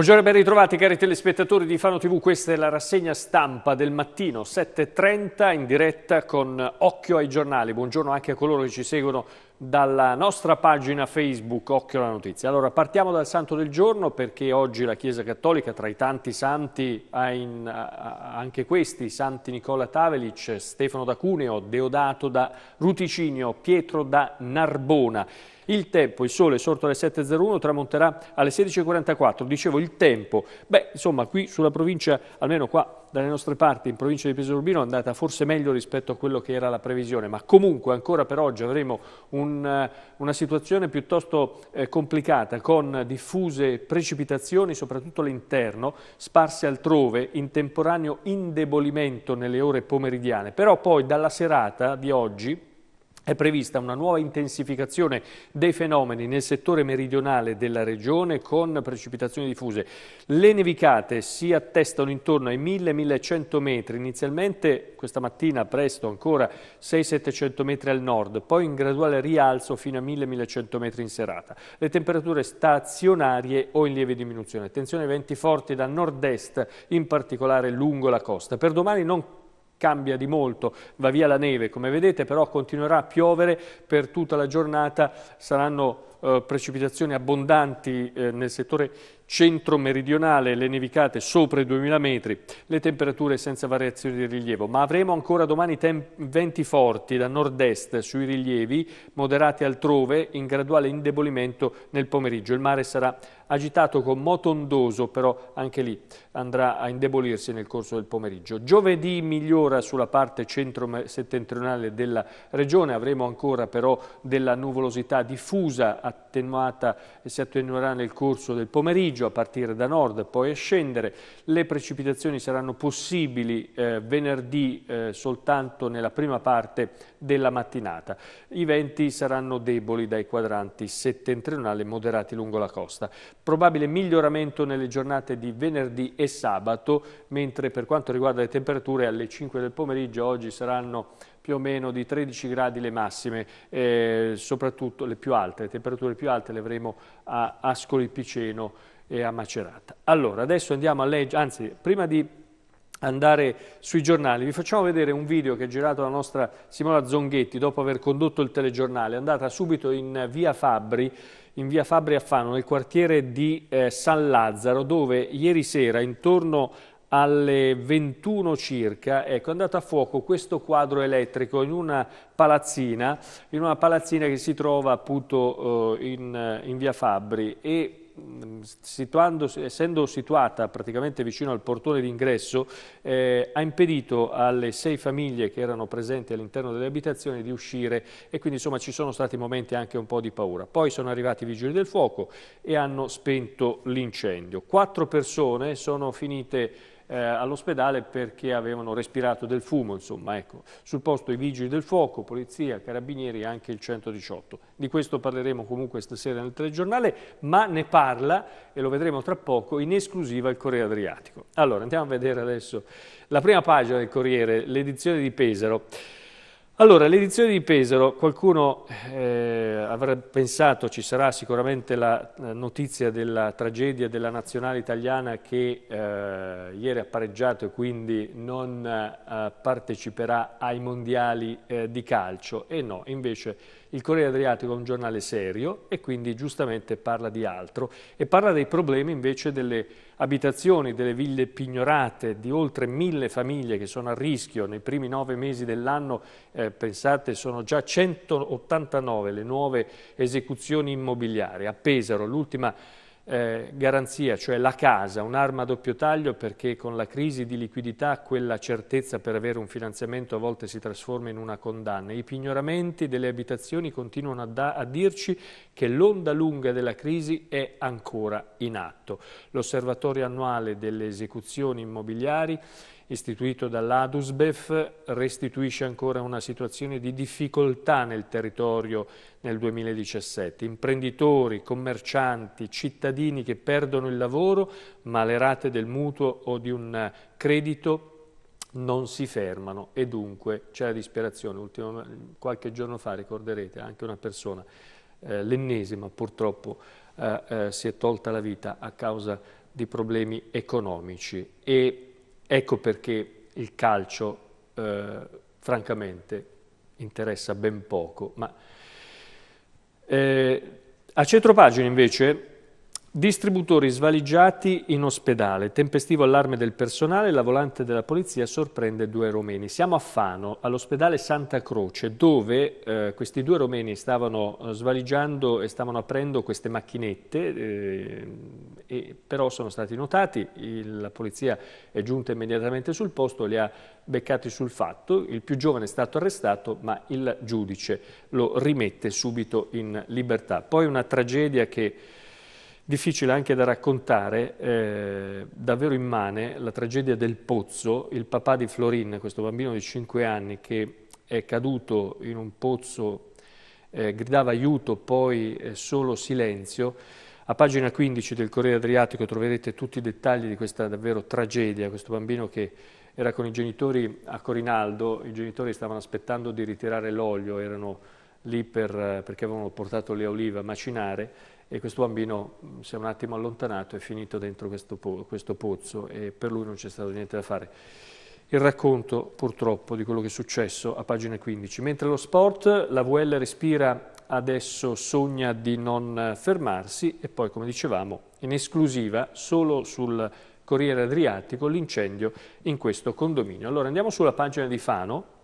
Buongiorno e ben ritrovati cari telespettatori di Fano TV, questa è la rassegna stampa del mattino 7.30 in diretta con Occhio ai giornali. Buongiorno anche a coloro che ci seguono dalla nostra pagina Facebook Occhio alla Notizia. Allora partiamo dal santo del giorno perché oggi la Chiesa Cattolica tra i tanti santi ha, in, ha anche questi, Santi Nicola Tavelic, Stefano da Cuneo, Deodato da Ruticinio, Pietro da Narbona. Il tempo, il sole sorto alle 7.01, tramonterà alle 16.44. Dicevo il tempo, beh insomma qui sulla provincia, almeno qua dalle nostre parti in provincia di Pesaro Urbino è andata forse meglio rispetto a quello che era la previsione, ma comunque ancora per oggi avremo un, eh, una situazione piuttosto eh, complicata con diffuse precipitazioni soprattutto all'interno, sparse altrove, in temporaneo indebolimento nelle ore pomeridiane, però poi dalla serata di oggi è prevista una nuova intensificazione dei fenomeni nel settore meridionale della regione con precipitazioni diffuse. Le nevicate si attestano intorno ai 1000-1100 metri, inizialmente questa mattina presto ancora 6-700 metri al nord, poi in graduale rialzo fino a 1000-1100 metri in serata. Le temperature stazionarie o in lieve diminuzione. Attenzione ai venti forti da nord-est, in particolare lungo la costa. Per domani non cambia di molto, va via la neve come vedete, però continuerà a piovere per tutta la giornata, saranno eh, precipitazioni abbondanti eh, nel settore centro-meridionale, le nevicate sopra i 2000 metri, le temperature senza variazioni di rilievo, ma avremo ancora domani venti forti da nord-est sui rilievi, moderati altrove, in graduale indebolimento nel pomeriggio. Il mare sarà agitato con moto ondoso, però anche lì andrà a indebolirsi nel corso del pomeriggio. Giovedì migliora sulla parte centro-settentrionale della regione, avremo ancora però della nuvolosità diffusa attenuata e si attenuerà nel corso del pomeriggio a partire da nord, poi a scendere. Le precipitazioni saranno possibili eh, venerdì eh, soltanto nella prima parte della mattinata. I venti saranno deboli dai quadranti settentrionali moderati lungo la costa. Probabile miglioramento nelle giornate di venerdì e sabato, mentre per quanto riguarda le temperature alle 5 del pomeriggio oggi saranno più o meno di 13 gradi le massime, eh, soprattutto le più alte, le temperature più alte le avremo a Ascoli Piceno e a Macerata. Allora, adesso andiamo a leggere, anzi, prima di andare sui giornali. Vi facciamo vedere un video che ha girato la nostra Simona Zonghetti dopo aver condotto il telegiornale, è andata subito in via Fabri, in via Fabri a Fano, nel quartiere di eh, San Lazzaro, dove ieri sera intorno alle 21 circa, ecco, è andato a fuoco questo quadro elettrico in una palazzina, in una palazzina che si trova appunto eh, in, in via Fabbri e Situando, essendo situata praticamente vicino al portone d'ingresso, eh, ha impedito alle sei famiglie che erano presenti all'interno delle abitazioni di uscire e quindi insomma ci sono stati momenti anche un po' di paura. Poi sono arrivati i vigili del fuoco e hanno spento l'incendio. Quattro persone sono finite eh, all'ospedale perché avevano respirato del fumo, insomma, ecco. Sul posto i vigili del fuoco, polizia, carabinieri e anche il 118. Di questo parleremo comunque stasera nel telegiornale, ma ne parla, e lo vedremo tra poco, in esclusiva il Corriere Adriatico. Allora, andiamo a vedere adesso la prima pagina del Corriere, l'edizione di Pesaro. Allora, l'edizione di Pesaro, qualcuno eh, avrà pensato, ci sarà sicuramente la eh, notizia della tragedia della nazionale italiana che eh, ieri ha pareggiato e quindi non eh, parteciperà ai mondiali eh, di calcio. E no, invece il Corriere Adriatico è un giornale serio e quindi giustamente parla di altro e parla dei problemi invece delle abitazioni, delle ville pignorate di oltre mille famiglie che sono a rischio nei primi nove mesi dell'anno, eh, pensate sono già 189 le nuove esecuzioni immobiliari. A Pesaro l'ultima eh, garanzia, cioè la casa, un'arma a doppio taglio perché con la crisi di liquidità quella certezza per avere un finanziamento a volte si trasforma in una condanna. I pignoramenti delle abitazioni continuano a, a dirci che l'onda lunga della crisi è ancora in atto. L'osservatorio annuale delle esecuzioni immobiliari istituito dall'Adusbef restituisce ancora una situazione di difficoltà nel territorio nel 2017. Imprenditori, commercianti, cittadini che perdono il lavoro ma le rate del mutuo o di un credito non si fermano e dunque c'è la disperazione. Ultimo, qualche giorno fa ricorderete anche una persona, eh, l'ennesima purtroppo, eh, eh, si è tolta la vita a causa di problemi economici e Ecco perché il calcio, eh, francamente, interessa ben poco. Ma, eh, a centropagina, invece, Distributori svaligiati in ospedale, tempestivo allarme del personale, la volante della polizia sorprende due romeni. Siamo a Fano, all'ospedale Santa Croce, dove eh, questi due romeni stavano eh, svaligiando e stavano aprendo queste macchinette eh, e, però sono stati notati, il, la polizia è giunta immediatamente sul posto, li ha beccati sul fatto, il più giovane è stato arrestato ma il giudice lo rimette subito in libertà. Poi una tragedia che difficile anche da raccontare, eh, davvero immane, la tragedia del pozzo, il papà di Florin, questo bambino di 5 anni che è caduto in un pozzo, eh, gridava aiuto, poi eh, solo silenzio, a pagina 15 del Corriere Adriatico troverete tutti i dettagli di questa davvero tragedia, questo bambino che era con i genitori a Corinaldo, i genitori stavano aspettando di ritirare l'olio, erano lì per, perché avevano portato le olive a macinare e questo bambino mm, si è un attimo allontanato e è finito dentro questo, questo pozzo e per lui non c'è stato niente da fare. Il racconto purtroppo di quello che è successo a pagina 15. Mentre lo sport, la VL respira adesso sogna di non fermarsi e poi, come dicevamo, in esclusiva solo sul Corriere Adriatico l'incendio in questo condominio. Allora andiamo sulla pagina di Fano,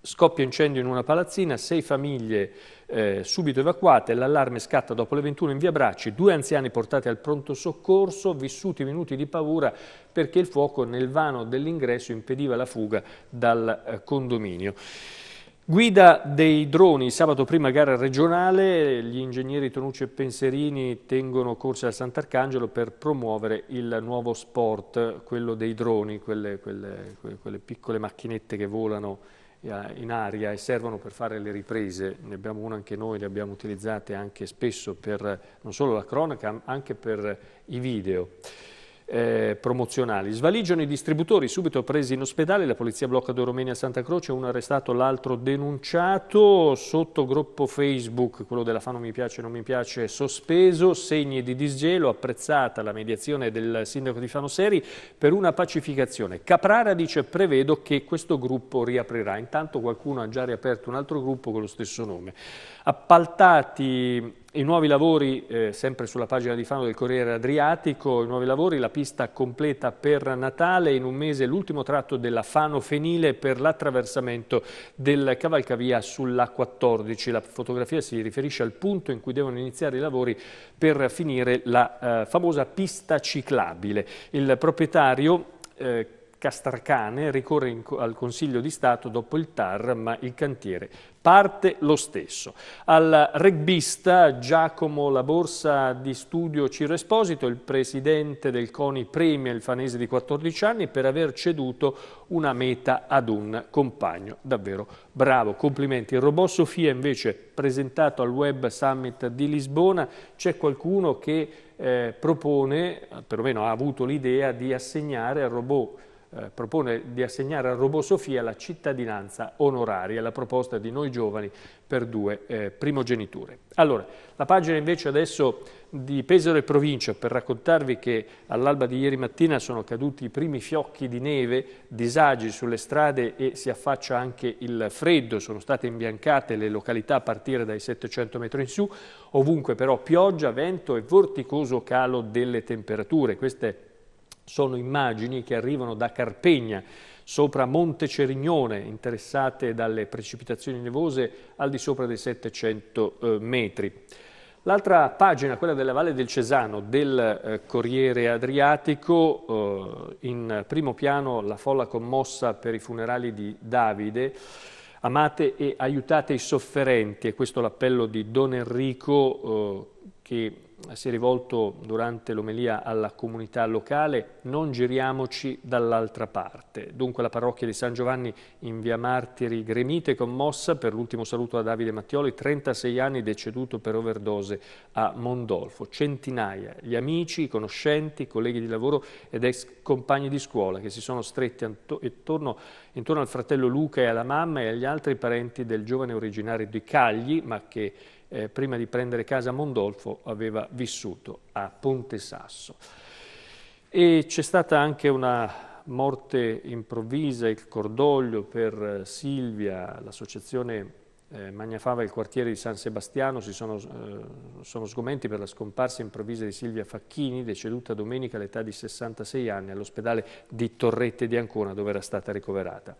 scoppia incendio in una palazzina, sei famiglie eh, subito evacuate, l'allarme scatta dopo le 21 in via Bracci, due anziani portati al pronto soccorso, vissuti minuti di paura perché il fuoco nel vano dell'ingresso impediva la fuga dal eh, condominio. Guida dei droni, sabato prima gara regionale, gli ingegneri Tonucci e Penserini tengono corsa al Sant'Arcangelo per promuovere il nuovo sport, quello dei droni, quelle, quelle, quelle piccole macchinette che volano eh, in aria e servono per fare le riprese, ne abbiamo una anche noi, le abbiamo utilizzate anche spesso per non solo la cronaca, anche per i video eh, promozionali. Svaligiano i distributori, subito presi in ospedale, la polizia blocca due romeni a Santa Croce, uno arrestato, l'altro denunciato, sotto gruppo Facebook, quello della Fano mi piace, non mi piace, sospeso, segni di disgelo, apprezzata la mediazione del sindaco di Fano Seri per una pacificazione. Caprara dice prevedo che questo gruppo riaprirà, intanto qualcuno ha già riaperto un altro gruppo con lo stesso nome. Appaltati i nuovi lavori, eh, sempre sulla pagina di Fano del Corriere Adriatico, i nuovi lavori, la pista completa per Natale, in un mese l'ultimo tratto della Fano Fenile per l'attraversamento del cavalcavia sulla 14. La fotografia si riferisce al punto in cui devono iniziare i lavori per finire la eh, famosa pista ciclabile. Il proprietario... Eh, Castarcane ricorre in, al Consiglio di Stato dopo il TAR, ma il cantiere parte lo stesso. Al regbista Giacomo La Borsa di studio Ciro Esposito, il presidente del CONI premia il fanese di 14 anni per aver ceduto una meta ad un compagno. Davvero bravo, complimenti. Il robot Sofia invece presentato al Web Summit di Lisbona, c'è qualcuno che eh, propone, perlomeno ha avuto l'idea di assegnare al robot eh, propone di assegnare al robot Sofia la cittadinanza onoraria, la proposta di noi giovani per due eh, primogeniture. Allora, la pagina invece adesso di Pesaro e provincia per raccontarvi che all'alba di ieri mattina sono caduti i primi fiocchi di neve, disagi sulle strade e si affaccia anche il freddo, sono state imbiancate le località a partire dai 700 metri in su, ovunque però pioggia, vento e vorticoso calo delle temperature. Queste sono immagini che arrivano da Carpegna, sopra Monte Cerignone, interessate dalle precipitazioni nevose al di sopra dei 700 eh, metri. L'altra pagina, quella della Valle del Cesano, del eh, Corriere Adriatico, eh, in primo piano la folla commossa per i funerali di Davide, amate e aiutate i sofferenti, e questo l'appello di Don Enrico eh, che si è rivolto durante l'omelia alla comunità locale, non giriamoci dall'altra parte. Dunque la parrocchia di San Giovanni in via Martiri gremita e commossa per l'ultimo saluto a Davide Mattioli, 36 anni deceduto per overdose a Mondolfo. Centinaia gli amici, i conoscenti, i colleghi di lavoro ed ex compagni di scuola che si sono stretti intorno, intorno al fratello Luca e alla mamma e agli altri parenti del giovane originario di Cagli, ma che eh, prima di prendere casa a Mondolfo, aveva vissuto a Ponte Sasso. E c'è stata anche una morte improvvisa, il cordoglio per eh, Silvia, l'associazione eh, Magnafava e il quartiere di San Sebastiano si sono, eh, sono, sgomenti per la scomparsa improvvisa di Silvia Facchini, deceduta domenica all'età di 66 anni all'ospedale di Torrette di Ancona dove era stata ricoverata.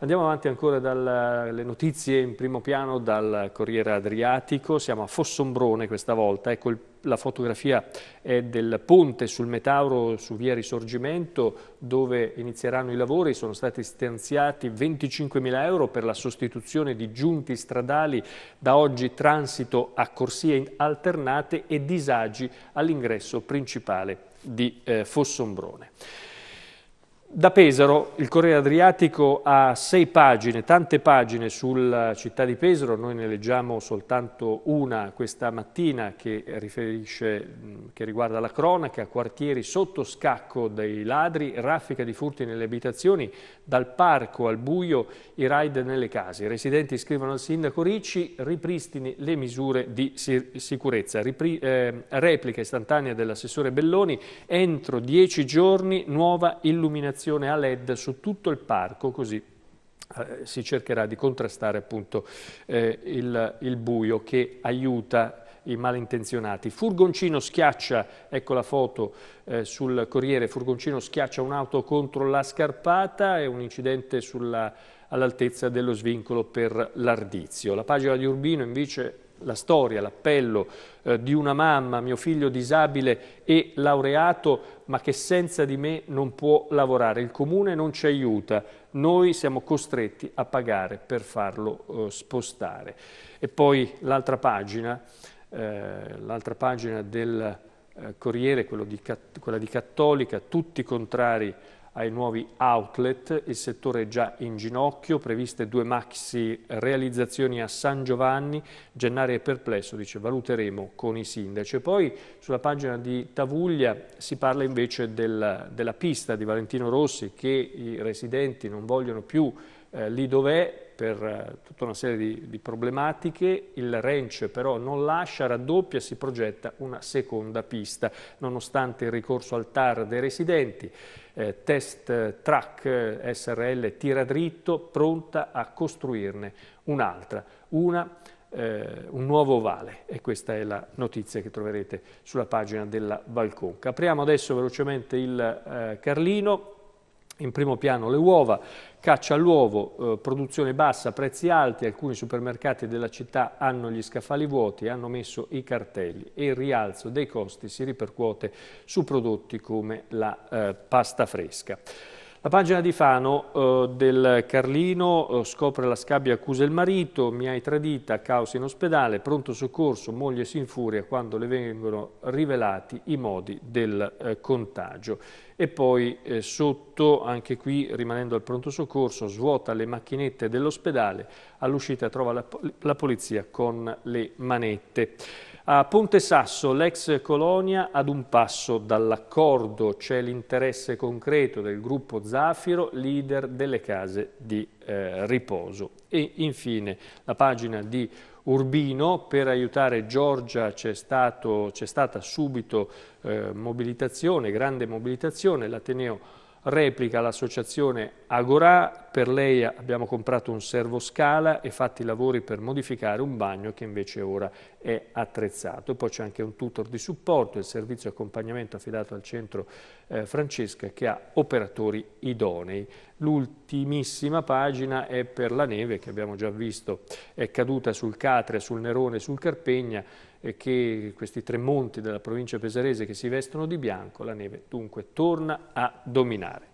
Andiamo avanti ancora dalle notizie in primo piano dal Corriere Adriatico, siamo a Fossombrone questa volta, ecco il, la fotografia è del ponte sul Metauro su via Risorgimento dove inizieranno i lavori, sono stati stanziati 25.000 euro per la sostituzione di giunti stradali, da oggi transito a corsie alternate e disagi all'ingresso principale di eh, Fossombrone. Da Pesaro, il Corriere Adriatico ha sei pagine, tante pagine sulla eh, città di Pesaro, noi ne leggiamo soltanto una questa mattina che, mm, che riguarda la cronaca, quartieri sotto scacco dei ladri, raffica di furti nelle abitazioni, dal parco al buio, i raid nelle case. I residenti scrivono al sindaco Ricci, ripristini le misure di sicurezza. Ripri eh, replica istantanea dell'assessore Belloni, entro dieci giorni nuova illuminazione illuminazione a LED su tutto il parco, così eh, si cercherà di contrastare appunto eh, il, il buio che aiuta i malintenzionati. Furgoncino schiaccia, ecco la foto eh, sul Corriere, Furgoncino schiaccia un'auto contro la scarpata, è un incidente all'altezza dello svincolo per l'Ardizio. La pagina di Urbino invece la storia, l'appello eh, di una mamma, mio figlio disabile e laureato, ma che senza di me non può lavorare. Il comune non ci aiuta, noi siamo costretti a pagare per farlo eh, spostare. E poi l'altra pagina, eh, l'altra pagina del eh, Corriere, di, quella di Cattolica, tutti contrari ai nuovi outlet, il settore è già in ginocchio, previste due maxi realizzazioni a San Giovanni, Gennari è perplesso, dice valuteremo con i sindaci. E poi sulla pagina di Tavuglia si parla invece del, della pista di Valentino Rossi che i residenti non vogliono più eh, lì dov'è per eh, tutta una serie di, di, problematiche, il ranch però non lascia, raddoppia, si progetta una seconda pista, nonostante il ricorso al TAR dei residenti, eh, test eh, track eh, SRL tira dritto, pronta a costruirne un'altra, una, eh, un nuovo ovale e questa è la notizia che troverete sulla pagina della Valconca. Apriamo adesso velocemente il Carlino, in primo piano le uova, caccia all'uovo, eh, produzione bassa, prezzi alti, alcuni supermercati della città hanno gli scaffali vuoti, hanno messo i cartelli e il rialzo dei costi si ripercuote su prodotti come la eh, pasta fresca. La pagina di Fano eh, del Carlino eh, scopre la scabbia, accusa il marito, mi hai tradita, caos in ospedale, pronto soccorso, moglie si infuria quando le vengono rivelati i modi del eh, contagio. E poi eh, sotto, anche qui rimanendo al pronto soccorso, svuota le macchinette dell'ospedale, all'uscita trova la, la polizia con le manette. A Ponte Sasso, l'ex colonia ad un passo dall'accordo, c'è l'interesse concreto del gruppo Zafiro, leader delle case di eh, riposo. E infine la pagina di Urbino, per aiutare Giorgia c'è stata subito eh, mobilitazione, grande mobilitazione, l'Ateneo replica l'associazione Agorà, per lei abbiamo comprato un servoscala e fatti i lavori per modificare un bagno che invece ora è attrezzato. Poi c'è anche un tutor di supporto, il servizio accompagnamento affidato al centro eh, Francesca che ha operatori idonei. L'ultimissima pagina è per la neve che abbiamo già visto, è caduta sul Catria, sul Nerone, sul Carpegna, che questi tre monti della provincia pesarese che si vestono di bianco, la neve dunque torna a dominare.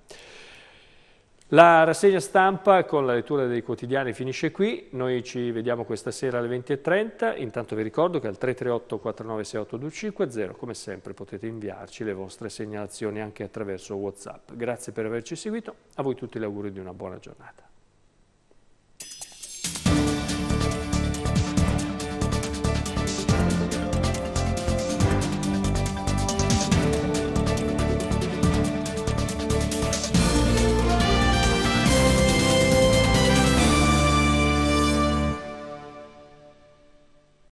La rassegna stampa con la lettura dei quotidiani finisce qui, noi ci vediamo questa sera alle 20.30, intanto vi ricordo che al 338 4968 250 come sempre potete inviarci le vostre segnalazioni anche attraverso Whatsapp. Grazie per averci seguito, a voi tutti gli auguri di una buona giornata.